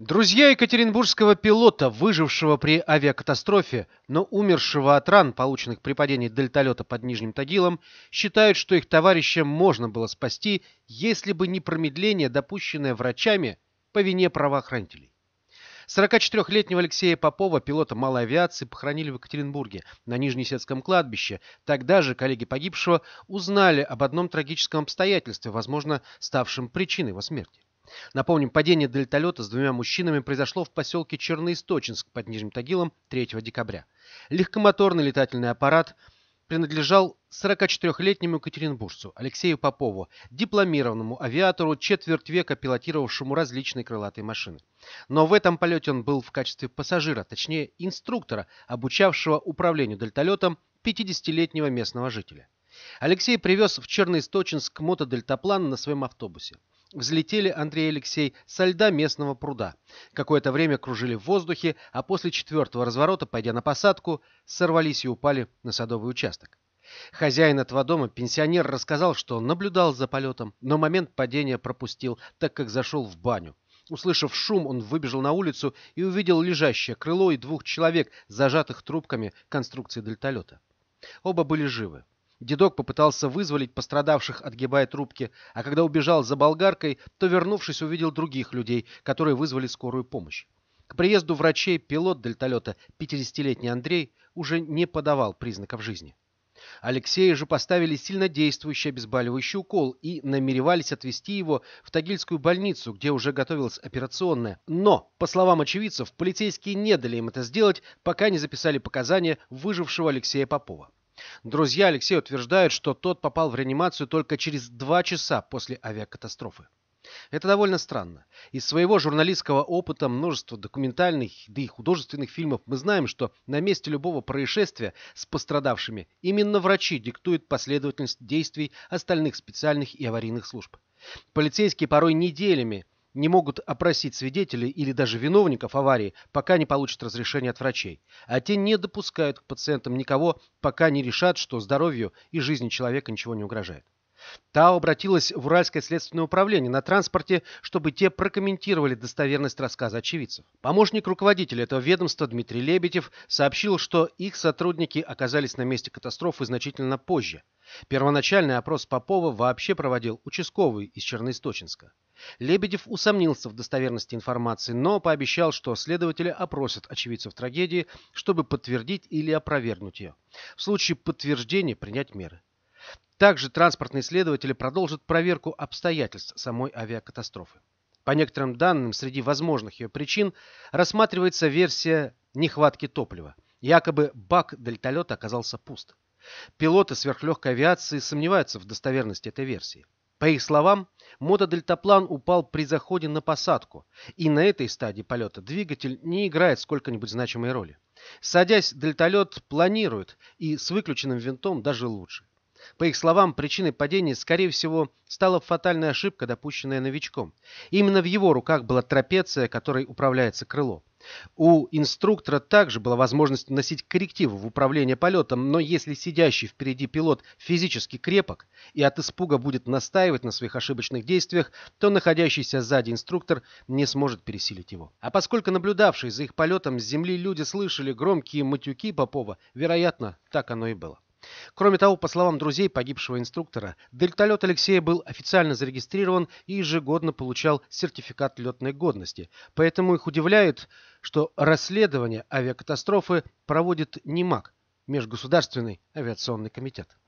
Друзья екатеринбургского пилота, выжившего при авиакатастрофе, но умершего от ран, полученных при падении дельтолета под Нижним Тагилом, считают, что их товарища можно было спасти, если бы не промедление, допущенное врачами по вине правоохранителей. 44-летнего Алексея Попова, пилота малой авиации, похоронили в Екатеринбурге на Нижнесетском кладбище. Тогда же коллеги погибшего узнали об одном трагическом обстоятельстве, возможно, ставшем причиной его смерти. Напомним, падение дельталета с двумя мужчинами произошло в поселке Черноисточинск под Нижним Тагилом 3 декабря. Легкомоторный летательный аппарат принадлежал 44-летнему екатеринбуржцу Алексею Попову, дипломированному авиатору, четверть века пилотировавшему различные крылатые машины. Но в этом полете он был в качестве пассажира, точнее инструктора, обучавшего управлению дельталетом 50-летнего местного жителя. Алексей привез в Черноисточинск мотодельтаплан на своем автобусе. Взлетели Андрей и Алексей со льда местного пруда. Какое-то время кружили в воздухе, а после четвертого разворота, пойдя на посадку, сорвались и упали на садовый участок. Хозяин этого дома, пенсионер, рассказал, что он наблюдал за полетом, но момент падения пропустил, так как зашел в баню. Услышав шум, он выбежал на улицу и увидел лежащее крыло и двух человек, зажатых трубками конструкции дельтолета. Оба были живы. Дедок попытался вызволить пострадавших, отгибая трубки, а когда убежал за болгаркой, то, вернувшись, увидел других людей, которые вызвали скорую помощь. К приезду врачей пилот дельтолета, 50-летний Андрей, уже не подавал признаков жизни. Алексея же поставили сильнодействующий обезболивающий укол и намеревались отвезти его в Тагильскую больницу, где уже готовилась операционная. Но, по словам очевидцев, полицейские не дали им это сделать, пока не записали показания выжившего Алексея Попова. Друзья Алексей утверждают, что тот попал в реанимацию только через два часа после авиакатастрофы. Это довольно странно. Из своего журналистского опыта множества документальных, да и художественных фильмов мы знаем, что на месте любого происшествия с пострадавшими именно врачи диктуют последовательность действий остальных специальных и аварийных служб. Полицейские порой неделями не могут опросить свидетелей или даже виновников аварии, пока не получат разрешение от врачей. А те не допускают к пациентам никого, пока не решат, что здоровью и жизни человека ничего не угрожает. Та обратилась в Уральское следственное управление на транспорте, чтобы те прокомментировали достоверность рассказа очевидцев. Помощник руководителя этого ведомства Дмитрий Лебедев сообщил, что их сотрудники оказались на месте катастрофы значительно позже. Первоначальный опрос Попова вообще проводил участковый из Черноисточинска. Лебедев усомнился в достоверности информации, но пообещал, что следователи опросят очевидцев трагедии, чтобы подтвердить или опровергнуть ее. В случае подтверждения принять меры. Также транспортные следователи продолжат проверку обстоятельств самой авиакатастрофы. По некоторым данным, среди возможных ее причин рассматривается версия нехватки топлива. Якобы бак дельталета оказался пуст. Пилоты сверхлегкой авиации сомневаются в достоверности этой версии. По их словам, мотодельтаплан упал при заходе на посадку, и на этой стадии полета двигатель не играет сколько-нибудь значимой роли. Садясь, дельталет планирует, и с выключенным винтом даже лучше. По их словам, причиной падения, скорее всего, стала фатальная ошибка, допущенная новичком. Именно в его руках была трапеция, которой управляется крыло. У инструктора также была возможность вносить коррективы в управление полетом, но если сидящий впереди пилот физически крепок и от испуга будет настаивать на своих ошибочных действиях, то находящийся сзади инструктор не сможет пересилить его. А поскольку наблюдавшие за их полетом с земли люди слышали громкие матюки Попова, вероятно, так оно и было. Кроме того, по словам друзей погибшего инструктора, дельталет Алексея был официально зарегистрирован и ежегодно получал сертификат летной годности. Поэтому их удивляет, что расследование авиакатастрофы проводит не МАК, Межгосударственный авиационный комитет.